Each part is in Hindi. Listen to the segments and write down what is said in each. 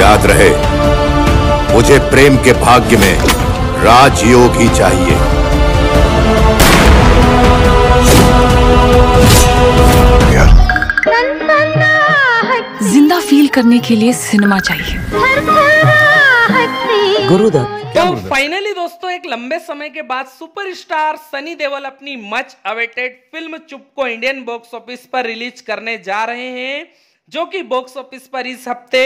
याद रहे मुझे प्रेम के भाग्य में राजयोग ही चाहिए जिंदा फील करने के लिए सिनेमा चाहिए गुरुदत्त तो फाइनली दोस्तों एक लंबे समय के बाद सुपरस्टार सनी देवल अपनी मच अवेटेड फिल्म चुप को इंडियन बॉक्स ऑफिस पर रिलीज करने जा रहे हैं जो कि बॉक्स ऑफिस पर इस हफ्ते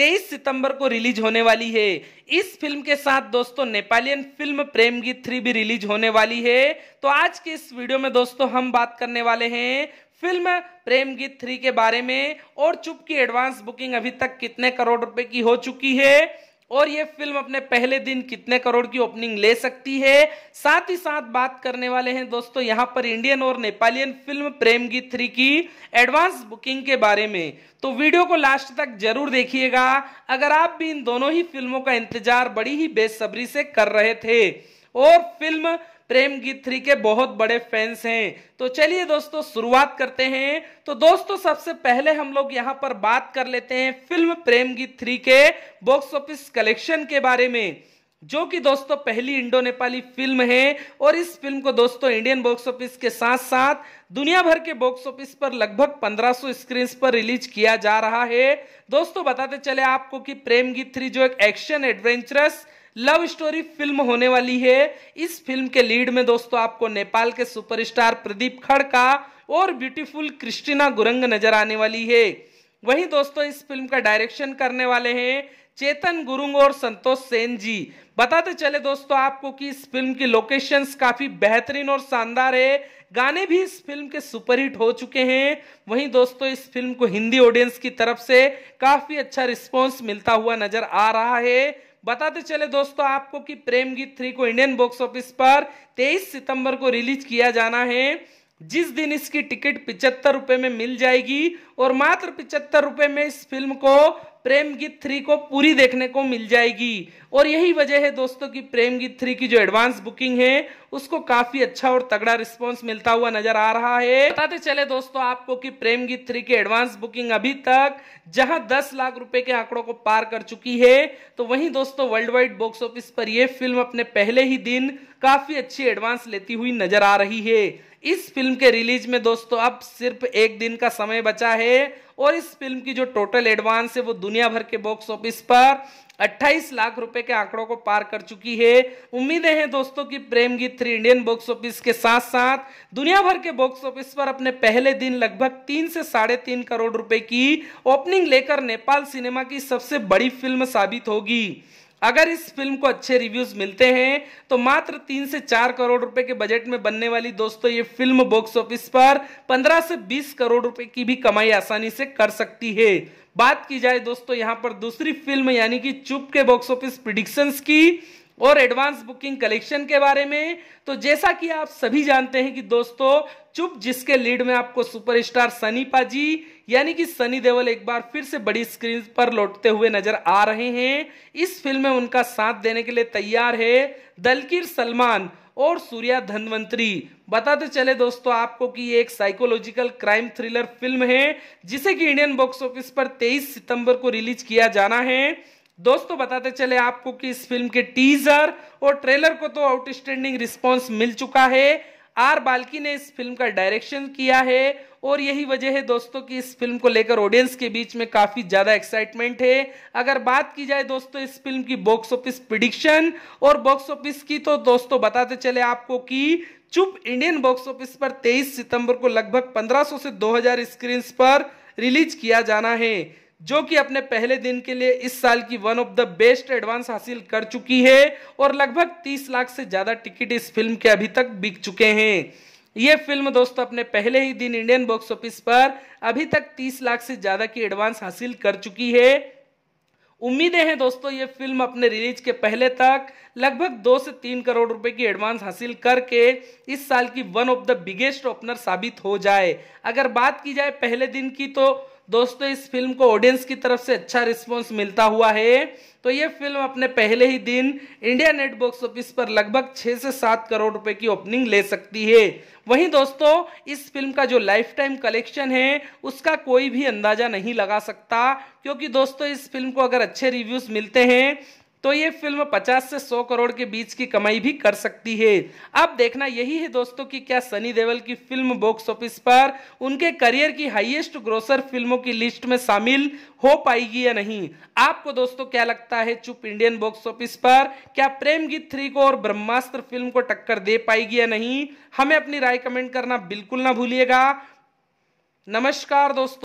23 सितंबर को रिलीज होने वाली है इस फिल्म के साथ दोस्तों नेपालियन फिल्म प्रेम गीत थ्री भी रिलीज होने वाली है तो आज के इस वीडियो में दोस्तों हम बात करने वाले हैं फिल्म प्रेम गीत थ्री के बारे में और चुप की एडवांस बुकिंग अभी तक कितने करोड़ रुपए की हो चुकी है और ये फिल्म अपने पहले दिन कितने करोड़ की ओपनिंग ले सकती है साथ ही साथ बात करने वाले हैं दोस्तों यहां पर इंडियन और नेपालियन फिल्म प्रेम गीत थ्री की एडवांस बुकिंग के बारे में तो वीडियो को लास्ट तक जरूर देखिएगा अगर आप भी इन दोनों ही फिल्मों का इंतजार बड़ी ही बेसब्री से कर रहे थे और फिल्म प्रेम गीत थ्री के बहुत बड़े फैंस हैं तो चलिए दोस्तों शुरुआत करते हैं तो दोस्तों सबसे पहले हम लोग यहाँ पर बात कर लेते हैं फिल्म प्रेम गीत थ्री के बॉक्स ऑफिस कलेक्शन के बारे में जो कि दोस्तों पहली इंडो नेपाली फिल्म है और इस फिल्म को दोस्तों इंडियन बॉक्स ऑफिस के साथ साथ दुनिया भर के बॉक्स ऑफिस पर लगभग 1500 स्क्रीन पर रिलीज किया जा रहा है दोस्तों बताते चले आपको कि प्रेम गीत थ्री जो एक action adventurous love story film होने वाली है इस फिल्म के लीड में दोस्तों आपको नेपाल के सुपरस्टार प्रदीप खड़का और ब्यूटीफुल क्रिस्टिना गुरंग नजर आने वाली है वहीं दोस्तों इस फिल्म का डायरेक्शन करने वाले हैं चेतन गुरुंग और संतोष सेन जी बताते तो चले दोस्तों आपको कि इस फिल्म की लोकेशंस काफ़ी बेहतरीन और शानदार है गाने भी इस फिल्म के सुपरहिट हो चुके हैं वहीं दोस्तों इस फिल्म को हिंदी ऑडियंस की तरफ से काफ़ी अच्छा रिस्पॉन्स मिलता हुआ नज़र आ रहा है बताते चले दोस्तों आपको कि प्रेम गीत थ्री को इंडियन बॉक्स ऑफिस पर 23 सितंबर को रिलीज किया जाना है जिस दिन इसकी टिकट पिचहत्तर रुपए में मिल जाएगी और मात्र पिचहत्तर रुपए में इस फिल्म को प्रेम गीत थ्री को पूरी देखने को मिल जाएगी और यही वजह है दोस्तों कि प्रेम गीत थ्री की जो एडवांस बुकिंग है उसको काफी अच्छा और तगड़ा रिस्पांस मिलता हुआ नजर आ रहा है बताते चले दोस्तों आपको कि प्रेम गीत थ्री की एडवांस बुकिंग अभी तक जहां 10 लाख रुपए के आंकड़ों को पार कर चुकी है तो वही दोस्तों वर्ल्ड वाइड बॉक्स ऑफिस पर यह फिल्म अपने पहले ही दिन काफी अच्छी एडवांस लेती हुई नजर आ रही है इस फिल्म के रिलीज में दोस्तों अब सिर्फ एक दिन का समय बचा है और इस फिल्म की जो टोटल एडवांस है वो दुनिया भर के बॉक्स ऑफिस पर 28 लाख रुपए के आंकड़ों को पार कर चुकी है उम्मीदें हैं दोस्तों कि प्रेम गीत थ्री इंडियन बॉक्स ऑफिस के साथ साथ दुनिया भर के बॉक्स ऑफिस पर अपने पहले दिन लगभग तीन से साढ़े तीन करोड़ रुपए की ओपनिंग लेकर नेपाल सिनेमा की सबसे बड़ी फिल्म साबित होगी अगर इस फिल्म को अच्छे रिव्यूज मिलते हैं तो मात्र तीन से चार करोड़ रुपए के बजट में बनने वाली दोस्तों ये फिल्म बॉक्स ऑफिस पर पंद्रह से बीस करोड़ रुपए की भी कमाई आसानी से कर सकती है बात की जाए दोस्तों यहां पर दूसरी फिल्म यानी कि चुप के बॉक्स ऑफिस प्रिडिक्शंस की और एडवांस बुकिंग कलेक्शन के बारे में तो जैसा कि आप सभी जानते हैं कि दोस्तों चुप जिसके लीड में आपको सुपरस्टार सनी पाजी यानी कि सनी देवल एक बार फिर से बड़ी स्क्रीन पर लौटते हुए नजर आ रहे हैं इस फिल्म में उनका साथ देने के लिए तैयार है दलकीर सलमान और सूर्या धनवंतरी बताते तो चले दोस्तों आपको कि ये एक साइकोलॉजिकल क्राइम थ्रिलर फिल्म है जिसे कि इंडियन बॉक्स ऑफिस पर 23 सितंबर को रिलीज किया जाना है दोस्तों बताते चले आपको कि इस फिल्म के टीजर और ट्रेलर को तो आउटस्टैंडिंग रिस्पॉन्स मिल चुका है आर बाल्की ने इस फिल्म का डायरेक्शन किया है और यही वजह है दोस्तों कि इस फिल्म को लेकर ऑडियंस के बीच में काफ़ी ज़्यादा एक्साइटमेंट है अगर बात की जाए दोस्तों इस फिल्म की बॉक्स ऑफिस प्रिडिक्शन और बॉक्स ऑफिस की तो दोस्तों बताते चले आपको कि चुप इंडियन बॉक्स ऑफिस पर 23 सितंबर को लगभग 1500 से 2000 स्क्रीन्स पर रिलीज किया जाना है जो कि अपने पहले दिन के लिए इस साल की one of the best advance हासिल कर चुकी है और लगभग 30 लाख से ज़्यादा टिकट इस फिल्म के अभी तक बिक चुके हैं ये फिल्म दोस्तों अपने पहले ही दिन इंडियन बॉक्स ऑफिस पर अभी तक 30 लाख से ज़्यादा की एडवांस हासिल कर चुकी है उम्मीदें हैं दोस्तों ये फिल्म अपने रिलीज के पहले तक लगभग दो से तीन करोड़ रुपए की एडवांस हासिल करके इस साल की one of the biggest opener साबित हो जाए अगर बात की जाए पहले दिन की तो दोस्तों इस फिल्म को ऑडियंस की तरफ से अच्छा रिस्पॉन्स मिलता हुआ है तो ये फिल्म अपने पहले ही दिन इंडिया नेट बॉक्स ऑफिस पर लगभग छः से सात करोड़ रुपए की ओपनिंग ले सकती है वहीं दोस्तों इस फिल्म का जो लाइफ टाइम कलेक्शन है उसका कोई भी अंदाजा नहीं लगा सकता क्योंकि दोस्तों इस फिल्म को अगर अच्छे रिव्यूज़ मिलते हैं तो ये फिल्म 50 से 100 करोड़ के बीच की कमाई भी कर सकती है अब देखना यही है दोस्तों कि क्या सनी देवल की फिल्म बॉक्स ऑफिस पर उनके करियर की हाईएस्ट ग्रोसर फिल्मों की लिस्ट में शामिल हो पाएगी या नहीं आपको दोस्तों क्या लगता है चुप इंडियन बॉक्स ऑफिस पर क्या प्रेम गीत थ्री को और ब्रह्मास्त्र फिल्म को टक्कर दे पाएगी या नहीं हमें अपनी राय कमेंट करना बिल्कुल ना भूलिएगा नमस्कार दोस्तों